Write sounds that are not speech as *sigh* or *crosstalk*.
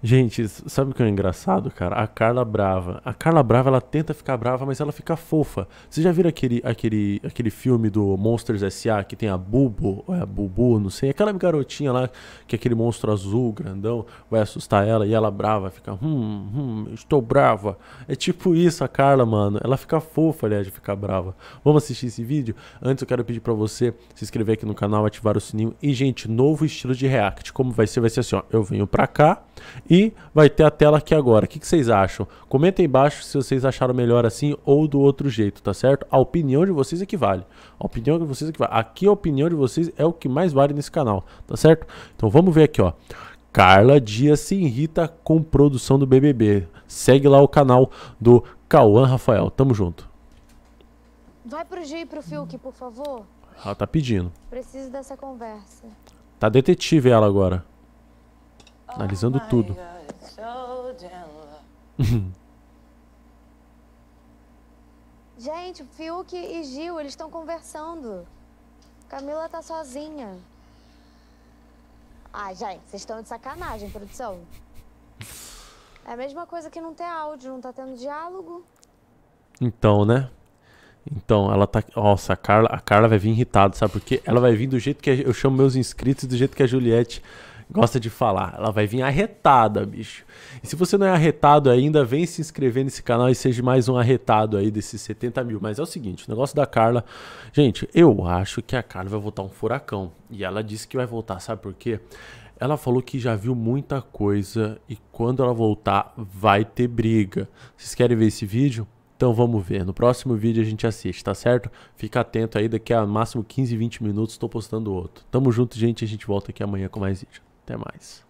Gente, sabe o que é engraçado, cara? A Carla Brava. A Carla Brava, ela tenta ficar brava, mas ela fica fofa. Vocês já viram aquele, aquele, aquele filme do Monsters S.A. que tem a Bubo, é a Bubu, não sei, aquela garotinha lá, que é aquele monstro azul, grandão, vai assustar ela e ela brava, fica, hum, hum, estou brava. É tipo isso a Carla, mano. Ela fica fofa, aliás, de ficar brava. Vamos assistir esse vídeo? Antes eu quero pedir para você se inscrever aqui no canal, ativar o sininho. E, gente, novo estilo de react. Como vai ser? Vai ser assim, ó. Eu venho pra cá e vai ter a tela aqui agora. O que, que vocês acham? Comenta aí embaixo se vocês acharam melhor assim ou do outro jeito, tá certo? A opinião de vocês é que vale. A opinião de vocês é que vale. Aqui a opinião de vocês é o que mais vale nesse canal, tá certo? Então vamos ver aqui, ó. Carla Dias se irrita com produção do BBB. Segue lá o canal do Cauã Rafael. Tamo junto. Vai pro G e pro Fiuk, por favor. Ela tá pedindo. Preciso dessa conversa. Tá detetive ela agora. Analisando tudo. *laughs* Gente, Fiuk e Gil, eles estão conversando. Camila tá sozinha. Ai, gente, vocês estão de sacanagem, produção. É a mesma coisa que não ter áudio, não tá tendo diálogo. Então, né? Então, ela tá. Nossa, a Carla, a Carla vai vir irritada, sabe por quê? Ela vai vir do jeito que eu chamo meus inscritos, do jeito que a Juliette gosta de falar. Ela vai vir arretada, bicho. E se você não é arretado ainda, vem se inscrever nesse canal e seja mais um arretado aí desses 70 mil. Mas é o seguinte, o negócio da Carla... Gente, eu acho que a Carla vai voltar um furacão. E ela disse que vai voltar, sabe por quê? Ela falou que já viu muita coisa e quando ela voltar vai ter briga. Vocês querem ver esse vídeo? Então vamos ver. No próximo vídeo a gente assiste, tá certo? Fica atento aí, daqui a máximo 15, 20 minutos estou postando outro. Tamo junto, gente. A gente volta aqui amanhã com mais vídeo. Até mais.